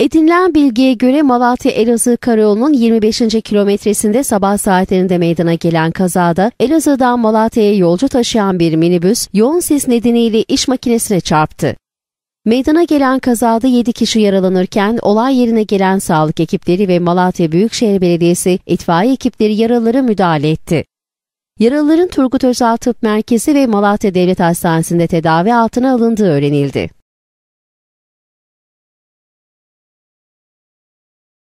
Edinilen bilgiye göre Malatya Elazığ Karayolu'nun 25. kilometresinde sabah saatlerinde meydana gelen kazada Elazığ'dan Malatya'ya yolcu taşıyan bir minibüs yoğun ses nedeniyle iş makinesine çarptı. Meydana gelen kazada 7 kişi yaralanırken olay yerine gelen sağlık ekipleri ve Malatya Büyükşehir Belediyesi itfaiye ekipleri yaralılara müdahale etti. Yaralıların Turgut Özal Tıp Merkezi ve Malatya Devlet Hastanesi'nde tedavi altına alındığı öğrenildi.